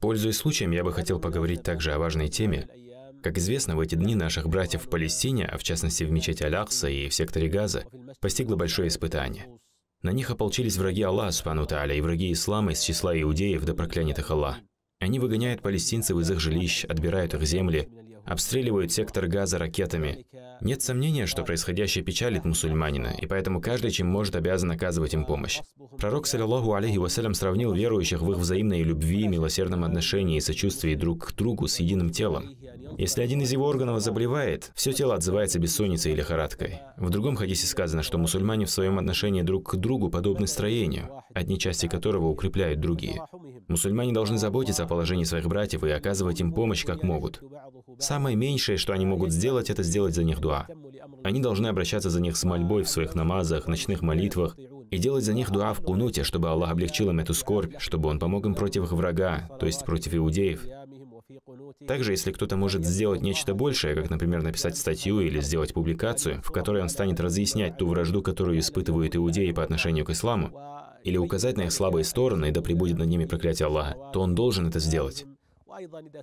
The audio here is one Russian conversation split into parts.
Пользуясь случаем, я бы хотел поговорить также о важной теме. Как известно, в эти дни наших братьев в Палестине, а в частности в мечети Алякса и в секторе Газа, постигло большое испытание. На них ополчились враги Аллаха, Субхану и враги Ислама из числа иудеев до да проклянятых Аллах. Они выгоняют палестинцев из их жилищ, отбирают их земли, обстреливают сектор Газа ракетами. Нет сомнения, что происходящее печалит мусульманина, и поэтому каждый, чем может, обязан оказывать им помощь. Пророк, саллиллаху алейхи вассалям, сравнил верующих в их взаимной любви, милосердном отношении и сочувствии друг к другу с единым телом. Если один из его органов заболевает, все тело отзывается бессонницей или лихорадкой. В другом хадисе сказано, что мусульмане в своем отношении друг к другу подобны строению, одни части которого укрепляют другие. Мусульмане должны заботиться о положении своих братьев и оказывать им помощь как могут. Самое меньшее, что они могут сделать, это сделать за них дуа. Они должны обращаться за них с мольбой в своих намазах, ночных молитвах, и делать за них дуа в кунуте, чтобы Аллах облегчил им эту скорбь, чтобы Он помог им против их врага, то есть против иудеев. Также, если кто-то может сделать нечто большее, как, например, написать статью или сделать публикацию, в которой он станет разъяснять ту вражду, которую испытывают иудеи по отношению к исламу, или указать на их слабые стороны, да пребудет над ними проклятие Аллаха, то он должен это сделать.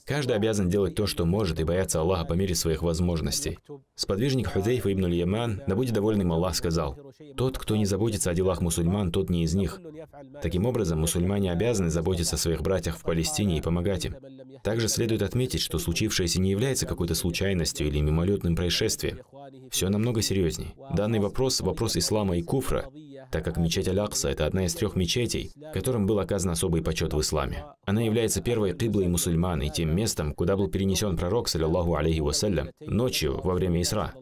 Каждый обязан делать то, что может, и бояться Аллаха по мере своих возможностей. Сподвижник Худейфа ибн Яман, да будет доволен им Аллах, сказал, «Тот, кто не заботится о делах мусульман, тот не из них». Таким образом, мусульмане обязаны заботиться о своих братьях в Палестине и помогать им. Также следует отметить, что случившееся не является какой-то случайностью или мимолетным происшествием. Все намного серьезнее. Данный вопрос – вопрос ислама и куфра, так как мечеть Аль-Акса – это одна из трех мечетей, которым был оказан особый почет в исламе. Она является первой киблой мусульман и тем местом, куда был перенесен пророк, саллиллаху алейхи вассалям, ночью во время Исра.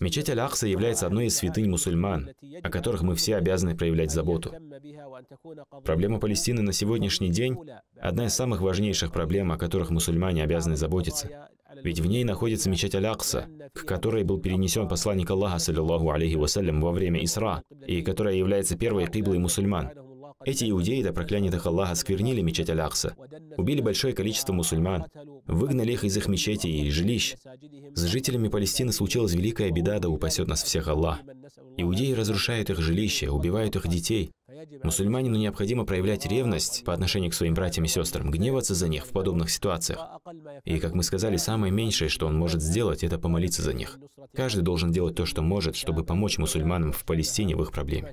Мечеть Аль-Акса является одной из святынь мусульман, о которых мы все обязаны проявлять заботу. Проблема Палестины на сегодняшний день – одна из самых важнейших проблем, о которых мусульмане обязаны заботиться ведь в ней находится мечеть Алякса, к которой был перенесен посланник Аллаха, саллиллаху алейхи вассалям, во время Исра, и которая является первой киблой мусульман. Эти иудеи, до проклятых Аллаха, сквернили мечеть Алякса, убили большое количество мусульман, выгнали их из их мечетей и жилищ. С жителями Палестины случилась великая беда, да упасет нас всех Аллах. Иудеи разрушают их жилища, убивают их детей, Мусульманину необходимо проявлять ревность по отношению к своим братьям и сестрам, гневаться за них в подобных ситуациях. И, как мы сказали, самое меньшее, что он может сделать, это помолиться за них. Каждый должен делать то, что может, чтобы помочь мусульманам в Палестине в их проблеме.